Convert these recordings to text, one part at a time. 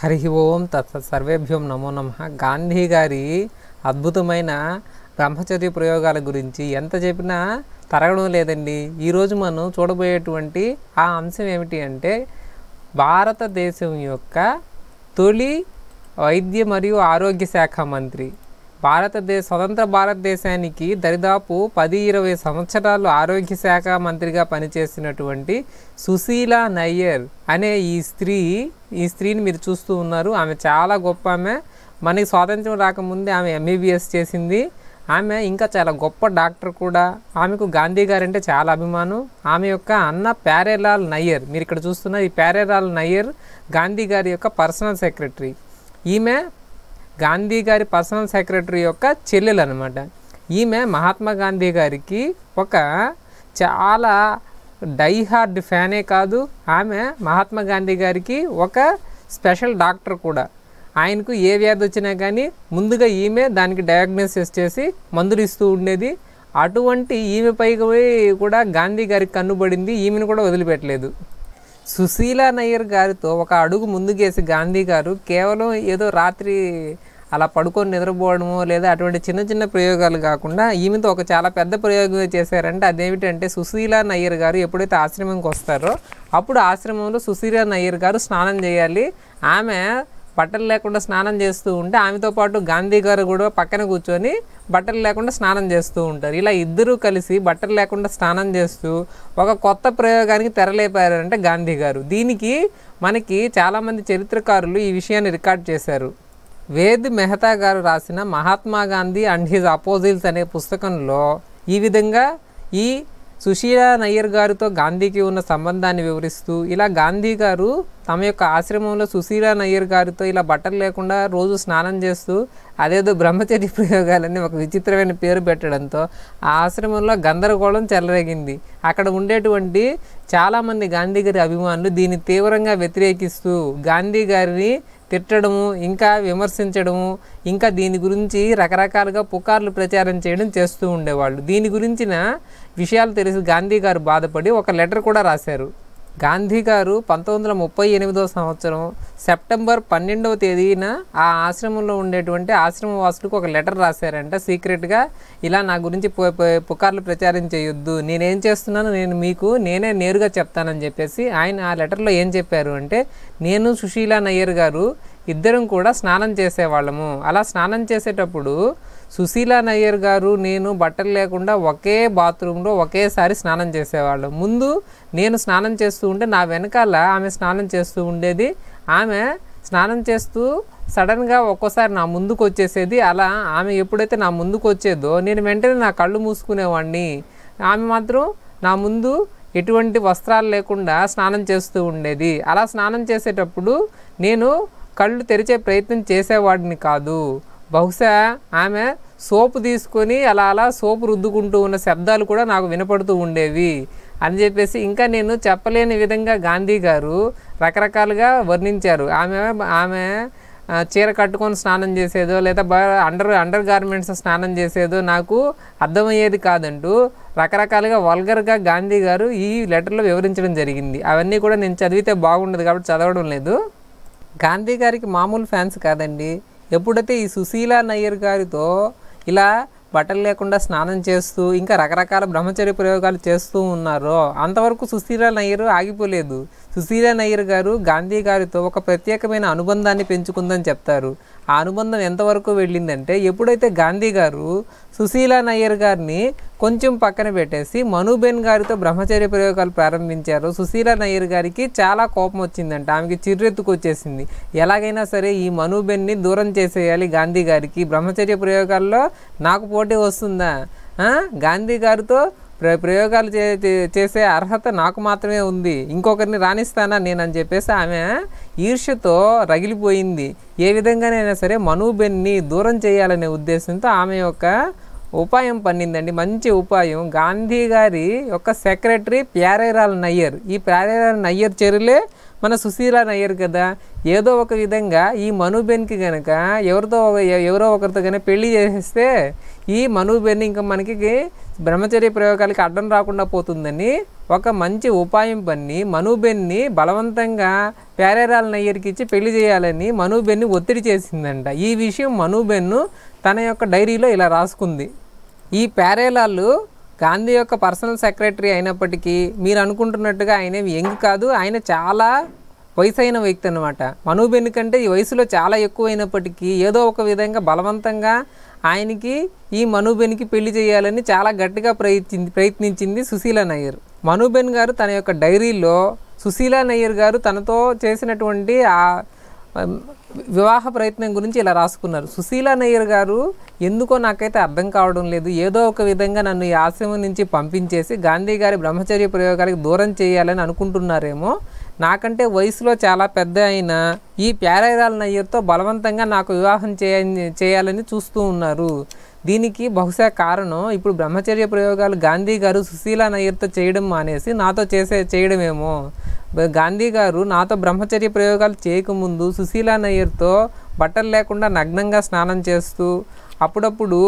హరి ఓం తత్సత్ సర్వేభ్యం నమో నమ గాంధీ గారి అద్భుతమైన బ్రహ్మచర్య ప్రయోగాల గురించి ఎంత చెప్పినా తరగడం లేదండి ఈరోజు మనం చూడబోయేటువంటి ఆ అంశం ఏమిటి అంటే భారతదేశం యొక్క తొలి వైద్య మరియు ఆరోగ్య శాఖ మంత్రి భారతదేశ స్వతంత్ర భారతదేశానికి దరిదాపు పది ఇరవై సంవత్సరాలు ఆరోగ్య శాఖ మంత్రిగా పనిచేసినటువంటి సుశీల నయ్యర్ అనే ఈ స్త్రీ ఈ స్త్రీని మీరు చూస్తూ ఉన్నారు ఆమె చాలా గొప్ప ఆమె మనకి స్వాతంత్రం రాకముందే ఆమె ఎంబీబీఎస్ చేసింది ఆమె ఇంకా చాలా గొప్ప డాక్టర్ కూడా ఆమెకు గాంధీ గారంటే చాలా అభిమానం ఆమె యొక్క అన్న ప్యారేలాల్ నయ్యర్ మీరు ఇక్కడ చూస్తున్న ఈ ప్యారేలాల్ నయ్యర్ గాంధీ గారి యొక్క పర్సనల్ సెక్రటరీ ఈమె గాంధీ గారి పర్సనల్ సెక్రటరీ యొక్క చెల్లెలు అనమాట ఈమె మహాత్మా గాంధీ గారికి ఒక చాలా డైహార్డ్ ఫ్యానే కాదు ఆమె మహాత్మా గాంధీ గారికి ఒక స్పెషల్ డాక్టర్ కూడా ఆయనకు ఏ వ్యాధి వచ్చినా కానీ ముందుగా ఈమె దానికి డయాగ్నోసిస్ చేసి మందులు ఇస్తూ ఉండేది అటువంటి ఈమె పైకి కూడా గాంధీ గారికి కన్నుబడింది ఈమెను కూడా వదిలిపెట్టలేదు సుశీలా నయ్యర్ గారితో ఒక అడుగు ముందుకేసి గాంధీ గారు కేవలం ఏదో రాత్రి అలా పడుకొని నిద్రపోవడము లేదా అటువంటి చిన్న చిన్న ప్రయోగాలు కాకుండా ఈమెతో ఒక చాలా పెద్ద ప్రయోగం చేశారంటే అదేమిటంటే సుశీల నయ్యర్ గారు ఎప్పుడైతే ఆశ్రమంకి వస్తారో అప్పుడు ఆశ్రమంలో సుశీల నయ్యర్ గారు స్నానం చేయాలి ఆమె బట్టలు లేకుండా స్నానం చేస్తూ ఉంటే ఆమెతో పాటు గాంధీ గారు కూడా పక్కన కూర్చొని బట్టలు లేకుండా స్నానం చేస్తూ ఉంటారు ఇలా ఇద్దరూ కలిసి బట్టలు లేకుండా స్నానం చేస్తూ ఒక కొత్త ప్రయోగానికి తెరలేపారంటే గాంధీ గారు దీనికి మనకి చాలామంది చరిత్రకారులు ఈ విషయాన్ని రికార్డ్ చేశారు వేద్ మెహతా గారు రాసిన Mahatma Gandhi and his apostles అనే పుస్తకంలో ఈ విధంగా ఈ సుశీల నయ్యర్ గారితో గాంధీకి ఉన్న సంబంధాన్ని వివరిస్తూ ఇలా గాంధీ గారు తమ యొక్క ఆశ్రమంలో సుశీల నయ్యర్ గారితో ఇలా బట్టలు లేకుండా రోజు స్నానం చేస్తూ అదేదో బ్రహ్మచర్య ప్రయోగాలని ఒక విచిత్రమైన పేరు పెట్టడంతో ఆ ఆశ్రమంలో గందరగోళం చెలరేగింది అక్కడ ఉండేటువంటి చాలామంది గాంధీ గారి అభిమానులు దీన్ని తీవ్రంగా వ్యతిరేకిస్తూ గాంధీ గారిని తిట్టడము ఇంకా విమర్శించడము ఇంకా దీని గురించి రకరకాలుగా పుకార్లు ప్రచారం చేయడం చేస్తూ ఉండేవాళ్ళు దీని గురించిన విషయాలు తెలిసి గాంధీ గారు బాధపడి ఒక లెటర్ కూడా రాశారు గాంధీ గారు పంతొమ్మిది వందల ముప్పై ఎనిమిదో సంవత్సరం సెప్టెంబర్ పన్నెండవ తేదీన ఆ ఆశ్రమంలో ఉండేటువంటి ఆశ్రమ వాసులకు ఒక లెటర్ రాశారంట సీక్రెట్గా ఇలా నా గురించి పుకార్లు ప్రచారం చేయొద్దు నేనేం చేస్తున్నాను నేను మీకు నేనే నేరుగా చెప్తానని చెప్పేసి ఆయన ఆ లెటర్లో ఏం చెప్పారు అంటే నేను సుశీల నయ్యర్ గారు ఇద్దరం కూడా స్నానం చేసేవాళ్ళము అలా స్నానం చేసేటప్పుడు సుశీలా నయ్యర్ గారు నేను బట్టలు లేకుండా ఒకే బాత్రూంలో ఒకేసారి స్నానం చేసేవాళ్ళం ముందు నేను స్నానం చేస్తూ ఉంటే నా వెనకాల ఆమె స్నానం చేస్తూ ఉండేది ఆమె స్నానం చేస్తూ సడన్గా ఒక్కోసారి నా ముందుకు వచ్చేసేది అలా ఆమె ఎప్పుడైతే నా ముందుకు వచ్చేదో నేను వెంటనే నా కళ్ళు మూసుకునేవాడిని ఆమె మాత్రం నా ముందు ఎటువంటి వస్త్రాలు లేకుండా స్నానం చేస్తూ ఉండేది అలా స్నానం చేసేటప్పుడు నేను కళ్ళు తెరిచే ప్రయత్నం చేసేవాడిని కాదు బహుశా ఆమె సోపు తీసుకొని అలా అలా సోపు రుద్దుకుంటూ ఉన్న శబ్దాలు కూడా నాకు వినపడుతూ ఉండేవి అని చెప్పేసి ఇంకా నేను చెప్పలేని విధంగా గాంధీ గారు రకరకాలుగా వర్ణించారు ఆమె ఆమె చీర కట్టుకొని స్నానం చేసేదో లేదా అండర్ అండర్ గార్మెంట్స్ స్నానం చేసేదో నాకు అర్థమయ్యేది కాదంటూ రకరకాలుగా వల్గర్గా గాంధీ గారు ఈ లెటర్లో వివరించడం జరిగింది అవన్నీ కూడా నేను చదివితే బాగుండదు కాబట్టి చదవడం లేదు గాంధీ గారికి మామూలు ఫ్యాన్స్ కాదండి ఎప్పుడైతే ఈ సుశీల నయ్యర్ గారితో ఇలా బట్టలు లేకుండా స్నానం చేస్తూ ఇంకా రకరకాల బ్రహ్మచర్య ప్రయోగాలు చేస్తూ ఉన్నారో అంతవరకు సుశీల నయ్యర్ ఆగిపోలేదు సుశీల నయ్యర్ గారు గాంధీ గారితో ఒక ప్రత్యేకమైన అనుబంధాన్ని పెంచుకుందని చెప్తారు ఆ అనుబంధం ఎంతవరకు వెళ్ళిందంటే ఎప్పుడైతే గాంధీ గారు సుశీల నయ్యర్ గారిని కొంచెం పక్కన పెట్టేసి మనుబెన్ గారితో బ్రహ్మచర్య ప్రయోగాలు ప్రారంభించారు సుశీల నయ్యర్ గారికి చాలా కోపం వచ్చిందంట ఆమెకి చిర్రెత్తుకు వచ్చేసింది ఎలాగైనా సరే ఈ మనుబెన్ని దూరం చేసేయాలి గాంధీ గారికి బ్రహ్మచర్య ప్రయోగాల్లో నాకు పోటీ వస్తుందా గాంధీ గారితో ప్ర ప్రయోగాలు చే చేసే అర్హత నాకు మాత్రమే ఉంది ఇంకొకరిని రాణిస్తానా నేనని చెప్పేసి ఆమె ఈర్ష్యతో రగిలిపోయింది ఏ విధంగానైనా సరే మనుబెన్ని దూరం చేయాలనే ఉద్దేశంతో ఆమె యొక్క ఉపాయం పన్నిందండి మంచి ఉపాయం గాంధీ గారి యొక్క సెక్రటరీ ప్యారేరాల్ నయ్యర్ ఈ ప్యారేరాల్ నయ్యర్ చెరులే మన సుశీల నయ్యర్ కదా ఏదో ఒక విధంగా ఈ మనుబెన్కి కనుక ఎవరితో ఎవరో ఒకరితో కనుక పెళ్లి చేసేస్తే ఈ మనుబెన్ ఇంకా మనకి బ్రహ్మచర్య ప్రయోగాలకి అడ్డం రాకుండా పోతుందని ఒక మంచి ఉపాయం పన్ని మనుబెన్ని బలవంతంగా ప్యారేరాల నయ్యర్కి ఇచ్చి పెళ్లి చేయాలని మనుబెన్ని ఒత్తిడి చేసిందంట ఈ విషయం మనుబెన్ను తన యొక్క డైరీలో ఇలా రాసుకుంది ఈ ప్యారేలాలు గాంధీ యొక్క పర్సనల్ సెక్రటరీ అయినప్పటికీ మీరు అనుకుంటున్నట్టుగా ఆయన యంగ్ కాదు ఆయన చాలా వయసు అయిన వ్యక్తి అనమాట మనూబెన్ కంటే ఈ వయసులో చాలా ఎక్కువైనప్పటికీ ఏదో ఒక విధంగా బలవంతంగా ఆయనకి ఈ మనూబెన్కి పెళ్లి చేయాలని చాలా గట్టిగా ప్రయత్ని ప్రయత్నించింది సుశీల నయ్యర్ మనుబెన్ గారు తన యొక్క డైరీలో సుశీలా నయ్యర్ గారు తనతో చేసినటువంటి ఆ వివాహ ప్రయత్నం గురించి ఇలా రాసుకున్నారు సుశీలా నయ్యర్ గారు ఎందుకో నాకైతే అర్థం కావడం లేదు ఏదో ఒక విధంగా నన్ను ఈ ఆశ్రమం నుంచి పంపించేసి గాంధీ గారి బ్రహ్మచర్య ప్రయోగాలకు దూరం చేయాలని అనుకుంటున్నారేమో నాకంటే వయసులో చాలా పెద్ద అయిన ఈ ప్యారైరాల నయ్యర్తో బలవంతంగా నాకు వివాహం చేయ చేయాలని చూస్తూ ఉన్నారు దీనికి బహుశా కారణం ఇప్పుడు బ్రహ్మచర్య ప్రయోగాలు గాంధీ గారు సుశీల నయ్యర్తో చేయడం మానేసి నాతో చేసే చేయడమేమో గాంధీ గారు నాతో బ్రహ్మచర్య ప్రయోగాలు చేయకముందు సుశీలా నయ్యర్తో బట్టలు లేకుండా నగ్నంగా స్నానం చేస్తూ అప్పుడప్పుడు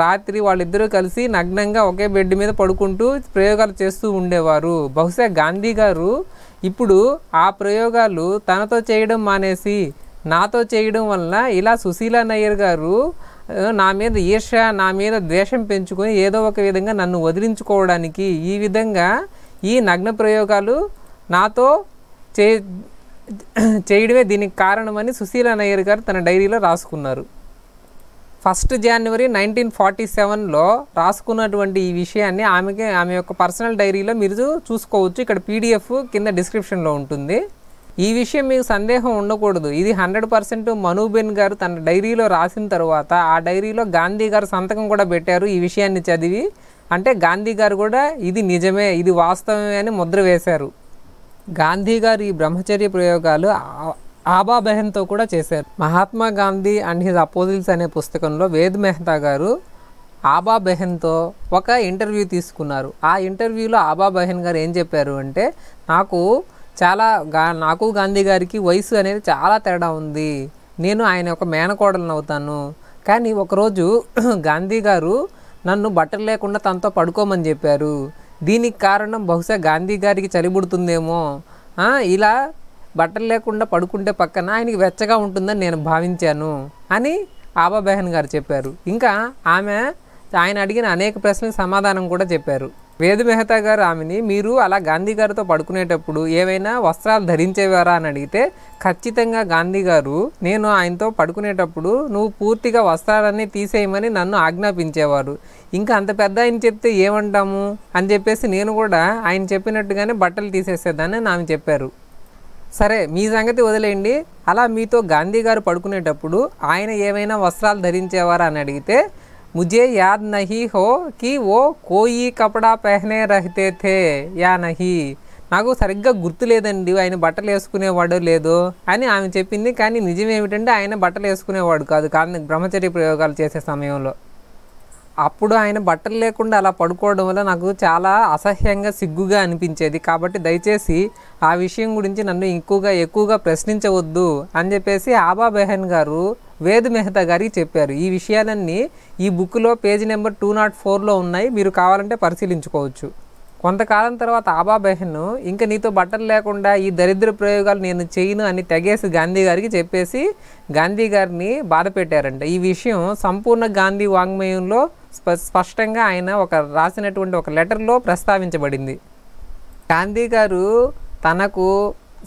రాత్రి వాళ్ళిద్దరూ కలిసి నగ్నంగా ఒకే బెడ్ మీద పడుకుంటూ ప్రయోగాలు చేస్తూ ఉండేవారు బహుశా గాంధీ గారు ఇప్పుడు ఆ ప్రయోగాలు తనతో చేయడం మానేసి నాతో చేయడం వలన ఇలా సుశీల నయ్యర్ గారు నా మీద ఈర్ష నా మీద ద్వేషం పెంచుకొని ఏదో ఒక విధంగా నన్ను వదిలించుకోవడానికి ఈ విధంగా ఈ నగ్న ప్రయోగాలు నాతో చే చేయడమే దీనికి కారణమని సుశీల నయ్యర్ గారు తన డైరీలో రాసుకున్నారు ఫస్ట్ జనవరి నైన్టీన్ ఫార్టీ సెవెన్లో రాసుకున్నటువంటి ఈ విషయాన్ని ఆమెకి ఆమె యొక్క పర్సనల్ డైరీలో మీరు చూసుకోవచ్చు ఇక్కడ పీడిఎఫ్ కింద డిస్క్రిప్షన్లో ఉంటుంది ఈ విషయం మీకు సందేహం ఉండకూడదు ఇది హండ్రెడ్ పర్సెంట్ మనుబెన్ గారు తన డైరీలో రాసిన తర్వాత ఆ డైరీలో గాంధీ గారు సంతకం కూడా పెట్టారు ఈ విషయాన్ని చదివి అంటే గాంధీ గారు కూడా ఇది నిజమే ఇది వాస్తవమే అని ముద్ర వేశారు గాంధీ గారు ఈ బ్రహ్మచర్య ప్రయోగాలు ఆబా కూడా చేశారు Mahatma Gandhi and his apostles అనే పుస్తకంలో వేద్ మెహతా గారు ఆబా బెహన్తో ఒక ఇంటర్వ్యూ తీసుకున్నారు ఆ ఇంటర్వ్యూలో ఆబా బెహన్ గారు ఏం చెప్పారు అంటే నాకు చాలా గా నాకు గాంధీ గారికి వయసు అనేది చాలా తేడా ఉంది నేను ఆయన ఒక మేనకోడలను అవుతాను కానీ ఒకరోజు గాంధీ గారు నన్ను బట్టలు లేకుండా తనతో పడుకోమని చెప్పారు దీనికి కారణం బహుశా గాంధీ గారికి చలిబుడుతుందేమో ఇలా బట్టలు లేకుండా పడుకుంటే పక్కన ఆయనకి వెచ్చగా ఉంటుందని నేను భావించాను అని ఆబాబెహన్ గారు చెప్పారు ఇంకా ఆమె ఆయన అడిగిన అనేక ప్రశ్నలకు సమాధానం కూడా చెప్పారు వేదు మెహతా గారు ఆమెని మీరు అలా గాంధీ గారితో పడుకునేటప్పుడు ఏవైనా వస్త్రాలు ధరించేవారా అని అడిగితే ఖచ్చితంగా గాంధీ గారు నేను ఆయనతో పడుకునేటప్పుడు నువ్వు పూర్తిగా వస్త్రాలన్నీ తీసేయమని నన్ను ఆజ్ఞాపించేవారు ఇంకా అంత పెద్ద ఆయన చెప్తే ఏమంటాము అని చెప్పేసి నేను కూడా ఆయన చెప్పినట్టుగానే బట్టలు తీసేసేదాన్ని ఆమె చెప్పారు సరే మీ సంగతి వదిలేయండి అలా మీతో గాంధీ గారు పడుకునేటప్పుడు ఆయన ఏమైనా వస్త్రాలు ధరించేవారా అని అడిగితే ముజే యాద్ నహి హో కి ఓ కోయి కపడా పెహనే రహితే థే యా నహి నాకు సరిగ్గా గుర్తు లేదండి ఆయన బట్టలు వేసుకునేవాడు లేదు అని ఆమె చెప్పింది కానీ నిజం ఏమిటంటే ఆయన బట్టలు వేసుకునేవాడు కాదు కానీ బ్రహ్మచర్య ప్రయోగాలు చేసే సమయంలో అప్పుడు ఆయన బట్టలు లేకుండా అలా పడుకోవడం వల్ల నాకు చాలా అసహ్యంగా సిగ్గుగా అనిపించేది కాబట్టి దయచేసి ఆ విషయం గురించి నన్ను ఎక్కువగా ఎక్కువగా ప్రశ్నించవద్దు అని చెప్పేసి ఆబా బెహన్ గారు వేద్ మెహతా గారికి చెప్పారు ఈ విషయాలన్నీ ఈ బుక్లో పేజీ నెంబర్ టూ నాట్ ఫోర్లో ఉన్నాయి మీరు కావాలంటే పరిశీలించుకోవచ్చు కొంతకాలం తర్వాత ఆబా బెహన్ ఇంకా నీతో బట్టలు లేకుండా ఈ దరిద్ర ప్రయోగాలు నేను చేయను అని తెగేసి గాంధీ గారికి చెప్పేసి గాంధీ గారిని బాధపెట్టారంట ఈ విషయం సంపూర్ణ గాంధీ వాంగ్మయంలో స్పష్టంగా ఆయన ఒక రాసినటువంటి ఒక లెటర్లో ప్రస్తావించబడింది గాంధీ గారు తనకు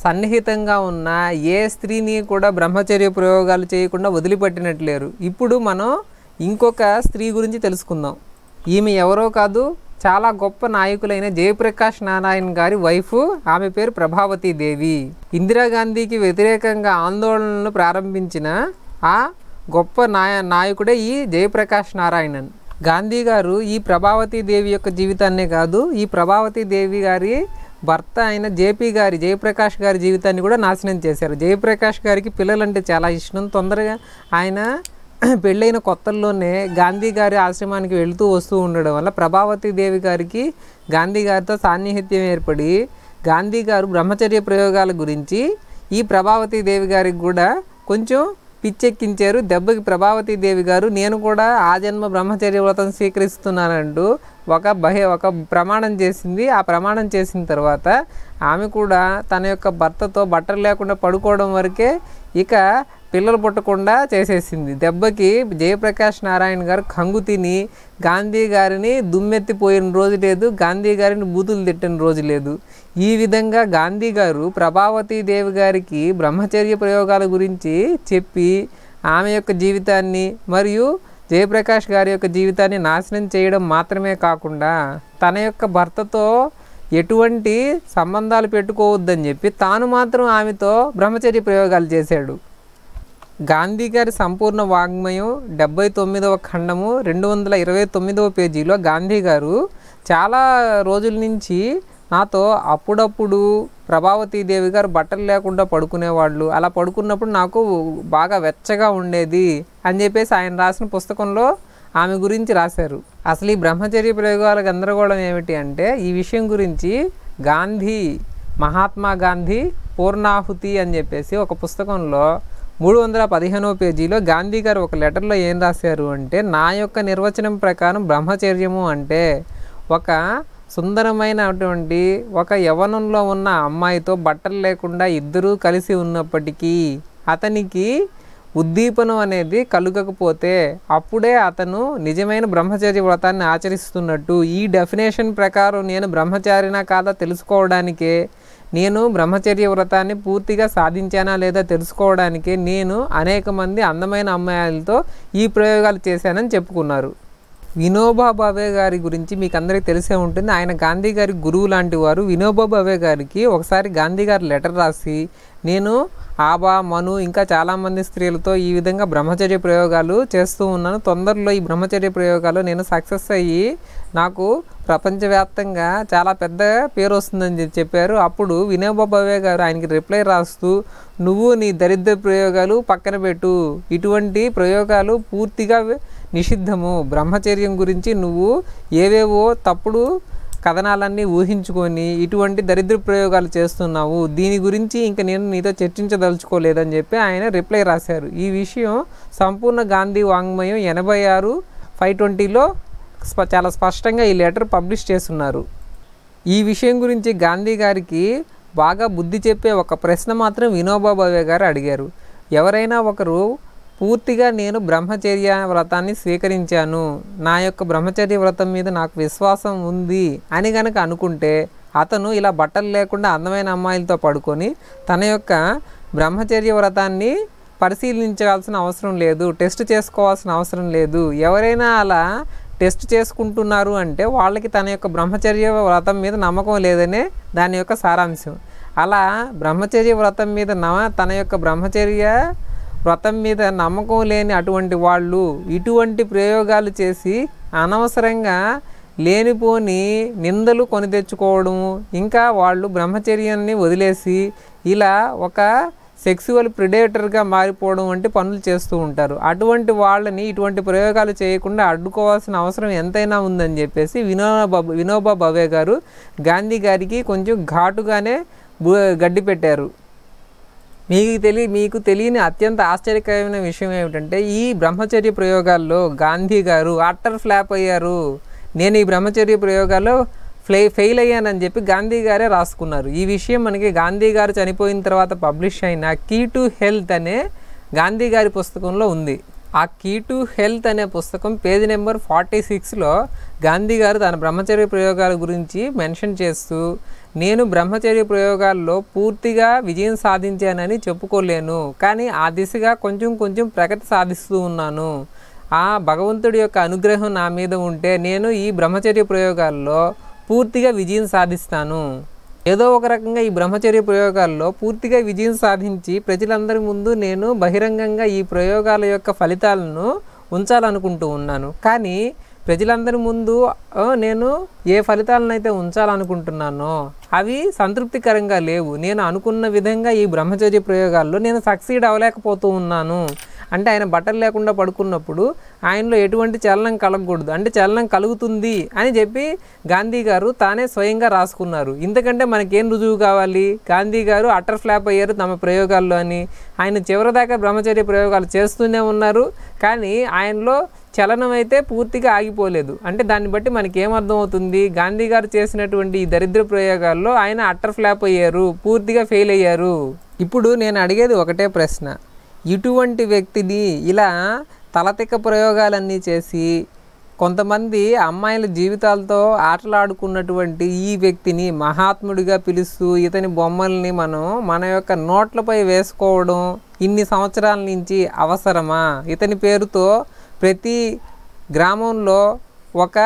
సన్నిహితంగా ఉన్న ఏ స్త్రీని కూడా బ్రహ్మచర్య ప్రయోగాలు చేయకుండా వదిలిపెట్టినట్లేరు ఇప్పుడు మనం ఇంకొక స్త్రీ గురించి తెలుసుకుందాం ఈమె ఎవరో కాదు చాలా గొప్ప నాయకులైన జయప్రకాష్ నారాయణ గారి వైఫ్ ఆమె పేరు ప్రభావతి దేవి ఇందిరాగాంధీకి వ్యతిరేకంగా ఆందోళనలు ప్రారంభించిన ఆ గొప్ప నాయ నాయకుడే ఈ జయప్రకాష్ నారాయణన్ గాంధీ గారు ఈ ప్రభావతి దేవి యొక్క జీవితాన్నే కాదు ఈ ప్రభావతి దేవి గారి భర్త అయిన జేపీ గారి జయప్రకాష్ గారి జీవితాన్ని కూడా నాశనం చేశారు జయప్రకాష్ గారికి పిల్లలంటే చాలా ఇష్టం తొందరగా ఆయన పెళ్ళైన కొత్తల్లోనే గాంధీ గారి ఆశ్రమానికి వెళుతూ వస్తూ ఉండడం వల్ల ప్రభావతి దేవి గారికి గాంధీ గారితో సాన్నిహిత్యం ఏర్పడి గాంధీ గారు బ్రహ్మచర్య ప్రయోగాల గురించి ఈ ప్రభావతి దేవి గారికి కూడా కొంచెం పిచ్చెక్కించారు దెబ్బకి ప్రభావతి దేవి గారు నేను కూడా ఆ జన్మ బ్రహ్మచర్య వ్రతం స్వీకరిస్తున్నానంటూ ఒక బహి ఒక ప్రమాణం చేసింది ఆ ప్రమాణం చేసిన తర్వాత ఆమె కూడా తన యొక్క భర్తతో బట్టలు లేకుండా పడుకోవడం వరకే ఇక పిల్లలు పుట్టకుండా చేసేసింది దెబ్బకి జయప్రకాష్ నారాయణ గారు కంగు తిని గాంధీ గారిని దుమ్మెత్తిపోయిన రోజు లేదు గాంధీ గారిని బూతులు తిట్టిన రోజు లేదు ఈ విధంగా గాంధీ గారు ప్రభావతీదేవి గారికి బ్రహ్మచర్య ప్రయోగాల గురించి చెప్పి ఆమె యొక్క జీవితాన్ని మరియు జయప్రకాష్ గారి యొక్క జీవితాన్ని నాశనం చేయడం మాత్రమే కాకుండా తన యొక్క భర్తతో ఎటువంటి సంబంధాలు పెట్టుకోవద్దని చెప్పి తాను మాత్రం ఆమెతో బ్రహ్మచర్య ప్రయోగాలు చేశాడు గాంధీ గారి సంపూర్ణ వాంగ్మయం డెబ్బై తొమ్మిదవ ఖండము రెండు వందల ఇరవై తొమ్మిదవ పేజీలో గాంధీ గారు చాలా రోజుల నుంచి నాతో అప్పుడప్పుడు దేవి గారు బట్టలు లేకుండా పడుకునేవాళ్ళు అలా పడుకున్నప్పుడు నాకు బాగా వెచ్చగా ఉండేది అని చెప్పేసి ఆయన రాసిన పుస్తకంలో ఆమె గురించి రాశారు అసలు ఈ బ్రహ్మచర్య ప్రయోగాల గందరగోళం ఏమిటి అంటే ఈ విషయం గురించి గాంధీ మహాత్మా గాంధీ పూర్ణాహుతి అని చెప్పేసి ఒక పుస్తకంలో మూడు వందల పదిహేనవ పేజీలో గాంధీ గారు ఒక లెటర్లో ఏం రాశారు అంటే నా యొక్క నిర్వచనం ప్రకారం బ్రహ్మచర్యము అంటే ఒక సుందరమైనటువంటి ఒక యవనంలో ఉన్న అమ్మాయితో బట్టలు లేకుండా ఇద్దరూ కలిసి ఉన్నప్పటికీ అతనికి ఉద్దీపనం అనేది కలుగకపోతే అప్పుడే అతను నిజమైన బ్రహ్మచర్య వ్రతాన్ని ఆచరిస్తున్నట్టు ఈ డెఫినేషన్ ప్రకారం నేను బ్రహ్మచారినా కాదా తెలుసుకోవడానికే నేను బ్రహ్మచర్య వ్రతాన్ని పూర్తిగా సాధించానా లేదా తెలుసుకోవడానికి నేను అనేక మంది అందమైన అమ్మాయిలతో ఈ ప్రయోగాలు చేశానని చెప్పుకున్నారు వినోబా భావే గారి గురించి మీకు అందరికీ తెలిసే ఉంటుంది ఆయన గాంధీ గారి గురువు లాంటి వారు వినోబా భావే గారికి ఒకసారి గాంధీ గారు లెటర్ రాసి నేను ఆబా మను ఇంకా చాలామంది స్త్రీలతో ఈ విధంగా బ్రహ్మచర్య ప్రయోగాలు చేస్తూ ఉన్నాను తొందరలో ఈ బ్రహ్మచర్య ప్రయోగాలు నేను సక్సెస్ అయ్యి నాకు ప్రపంచవ్యాప్తంగా చాలా పెద్ద పేరు వస్తుందని చెప్పారు అప్పుడు భావే గారు ఆయనకి రిప్లై రాస్తూ నువ్వు నీ దరిద్ర ప్రయోగాలు పక్కన పెట్టు ఇటువంటి ప్రయోగాలు పూర్తిగా నిషిద్ధము బ్రహ్మచర్యం గురించి నువ్వు ఏవేవో తప్పుడు కథనాలన్నీ ఊహించుకొని ఇటువంటి దరిద్ర ప్రయోగాలు చేస్తున్నావు దీని గురించి ఇంకా నేను నీతో చర్చించదలుచుకోలేదని చెప్పి ఆయన రిప్లై రాశారు ఈ విషయం సంపూర్ణ గాంధీ వాంగ్మయం ఎనభై ఆరు ఫైవ్ ట్వంటీలో చాలా స్పష్టంగా ఈ లెటర్ పబ్లిష్ చేస్తున్నారు ఈ విషయం గురించి గాంధీ గారికి బాగా బుద్ధి చెప్పే ఒక ప్రశ్న మాత్రం వినోబాబావే గారు అడిగారు ఎవరైనా ఒకరు పూర్తిగా నేను బ్రహ్మచర్య వ్రతాన్ని స్వీకరించాను నా యొక్క బ్రహ్మచర్య వ్రతం మీద నాకు విశ్వాసం ఉంది అని గనక అనుకుంటే అతను ఇలా బట్టలు లేకుండా అందమైన అమ్మాయిలతో పడుకొని తన యొక్క బ్రహ్మచర్య వ్రతాన్ని పరిశీలించాల్సిన అవసరం లేదు టెస్ట్ చేసుకోవాల్సిన అవసరం లేదు ఎవరైనా అలా టెస్ట్ చేసుకుంటున్నారు అంటే వాళ్ళకి తన యొక్క బ్రహ్మచర్య వ్రతం మీద నమ్మకం లేదనే దాని యొక్క సారాంశం అలా బ్రహ్మచర్య వ్రతం మీద నమ తన యొక్క బ్రహ్మచర్య వ్రతం మీద నమ్మకం లేని అటువంటి వాళ్ళు ఇటువంటి ప్రయోగాలు చేసి అనవసరంగా లేనిపోని నిందలు కొని తెచ్చుకోవడం ఇంకా వాళ్ళు బ్రహ్మచర్యాన్ని వదిలేసి ఇలా ఒక సెక్సువల్ ప్రిడేటర్గా మారిపోవడం వంటి పనులు చేస్తూ ఉంటారు అటువంటి వాళ్ళని ఇటువంటి ప్రయోగాలు చేయకుండా అడ్డుకోవాల్సిన అవసరం ఎంతైనా ఉందని చెప్పేసి వినోబా వినోబా భావే గారు గాంధీ గారికి కొంచెం ఘాటుగానే గడ్డి పెట్టారు మీకు తెలియ మీకు తెలియని అత్యంత ఆశ్చర్యకరమైన విషయం ఏమిటంటే ఈ బ్రహ్మచర్య ప్రయోగాల్లో గాంధీ గారు అట్టర్ ఫ్లాప్ అయ్యారు నేను ఈ బ్రహ్మచర్య ప్రయోగాల్లో ఫ్లై ఫెయిల్ అయ్యానని చెప్పి గాంధీ గారే రాసుకున్నారు ఈ విషయం మనకి గాంధీ గారు చనిపోయిన తర్వాత పబ్లిష్ అయిన కీ టు హెల్త్ అనే గాంధీ గారి పుస్తకంలో ఉంది ఆ కీ టు హెల్త్ అనే పుస్తకం పేజ్ నెంబర్ ఫార్టీ సిక్స్లో గాంధీ గారు తన బ్రహ్మచర్య ప్రయోగాల గురించి మెన్షన్ చేస్తూ నేను బ్రహ్మచర్య ప్రయోగాల్లో పూర్తిగా విజయం సాధించానని చెప్పుకోలేను కానీ ఆ దిశగా కొంచెం కొంచెం ప్రగతి సాధిస్తూ ఉన్నాను ఆ భగవంతుడి యొక్క అనుగ్రహం నా మీద ఉంటే నేను ఈ బ్రహ్మచర్య ప్రయోగాల్లో పూర్తిగా విజయం సాధిస్తాను ఏదో ఒక రకంగా ఈ బ్రహ్మచర్య ప్రయోగాల్లో పూర్తిగా విజయం సాధించి ప్రజలందరి ముందు నేను బహిరంగంగా ఈ ప్రయోగాల యొక్క ఫలితాలను ఉంచాలనుకుంటూ ఉన్నాను కానీ ప్రజలందరి ముందు నేను ఏ ఫలితాలను అయితే ఉంచాలనుకుంటున్నానో అవి సంతృప్తికరంగా లేవు నేను అనుకున్న విధంగా ఈ బ్రహ్మచర్య ప్రయోగాల్లో నేను సక్సీడ్ అవ్వలేకపోతూ ఉన్నాను అంటే ఆయన బట్టలు లేకుండా పడుకున్నప్పుడు ఆయనలో ఎటువంటి చలనం కలగకూడదు అంటే చలనం కలుగుతుంది అని చెప్పి గాంధీ గారు తానే స్వయంగా రాసుకున్నారు ఇంతకంటే మనకేం రుజువు కావాలి గాంధీ గారు అటర్ ఫ్లాప్ అయ్యారు తమ ప్రయోగాల్లో అని ఆయన చివరిదాకా బ్రహ్మచర్య ప్రయోగాలు చేస్తూనే ఉన్నారు కానీ ఆయనలో చలనం అయితే పూర్తిగా ఆగిపోలేదు అంటే దాన్ని బట్టి మనకి అవుతుంది గాంధీ గారు చేసినటువంటి ఈ దరిద్ర ప్రయోగాల్లో ఆయన అట్టర్ ఫ్లాప్ అయ్యారు పూర్తిగా ఫెయిల్ అయ్యారు ఇప్పుడు నేను అడిగేది ఒకటే ప్రశ్న ఇటువంటి వ్యక్తిని ఇలా తలతిక్క ప్రయోగాలన్నీ చేసి కొంతమంది అమ్మాయిల జీవితాలతో ఆటలాడుకున్నటువంటి ఈ వ్యక్తిని మహాత్ముడిగా పిలుస్తూ ఇతని బొమ్మల్ని మనం మన యొక్క నోట్లపై వేసుకోవడం ఇన్ని సంవత్సరాల నుంచి అవసరమా ఇతని పేరుతో ప్రతి గ్రామంలో ఒక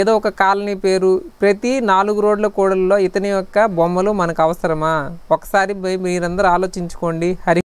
ఏదో ఒక కాలనీ పేరు ప్రతి నాలుగు రోడ్ల కూడల్లో ఇతని యొక్క బొమ్మలు మనకు అవసరమా ఒకసారి మీరందరూ ఆలోచించుకోండి హరి